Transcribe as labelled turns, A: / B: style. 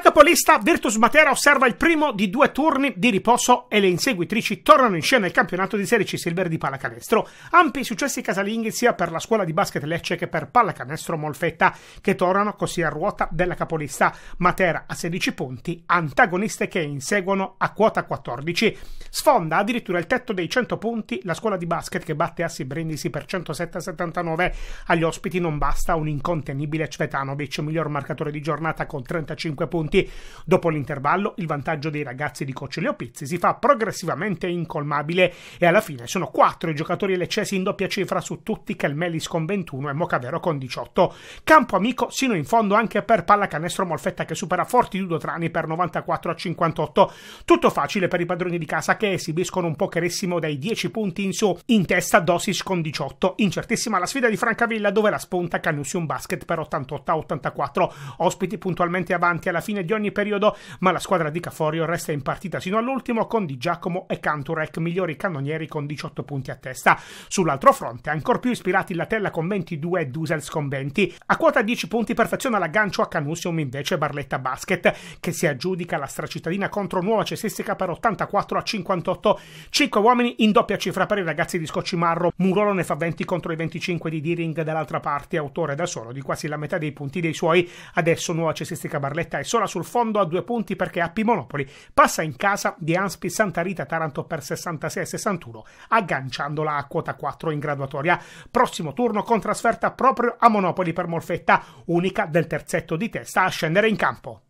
A: capolista, Virtus Matera osserva il primo di due turni di riposo e le inseguitrici tornano in scena nel campionato di Serie C Silver di pallacanestro. Ampi successi casalinghi sia per la scuola di basket Lecce che per pallacanestro Molfetta, che tornano così a ruota della capolista. Matera a 16 punti, antagoniste che inseguono a quota 14. Sfonda addirittura il tetto dei 100 punti la scuola di basket che batte Assi Brindisi per 107-79. Agli ospiti non basta un incontenibile Cvetanovic, miglior marcatore di giornata con 35 punti punti. Dopo l'intervallo, il vantaggio dei ragazzi di Coach Leopizzi si fa progressivamente incolmabile e alla fine sono quattro i giocatori leccesi in doppia cifra su tutti Calmelis con 21 e Mocavero con 18. Campo amico sino in fondo anche per pallacanestro Molfetta che supera Fortitudo Trani per 94 a 58. Tutto facile per i padroni di casa che esibiscono un pocherissimo dai 10 punti in su. In testa Dosis con 18. Incertissima la sfida di Francavilla dove la spunta Canusium Basket per 88 a 84. Ospiti puntualmente avanti alla fine fine di ogni periodo, ma la squadra di Caforio resta in partita sino all'ultimo con Di Giacomo e Canturek, migliori cannonieri con 18 punti a testa. Sull'altro fronte, ancora più ispirati Latella con 22 e Dusels con 20. A quota 10 punti perfeziona l'aggancio a Canusium invece Barletta Basket, che si aggiudica la stracittadina contro Nuova Cesistica per 84 a 58. 5 uomini in doppia cifra per i ragazzi di Scocci Scoccimarro. Murolo ne fa 20 contro i 25 di Deering dall'altra parte, autore da solo di quasi la metà dei punti dei suoi. Adesso Nuova Cesistica Barletta è sola sul fondo a due punti perché Appi Monopoli passa in casa di Anspi Santa Rita Taranto per 66-61, agganciandola a quota 4 in graduatoria. Prossimo turno con trasferta proprio a Monopoli per Molfetta, unica del terzetto di testa a scendere in campo.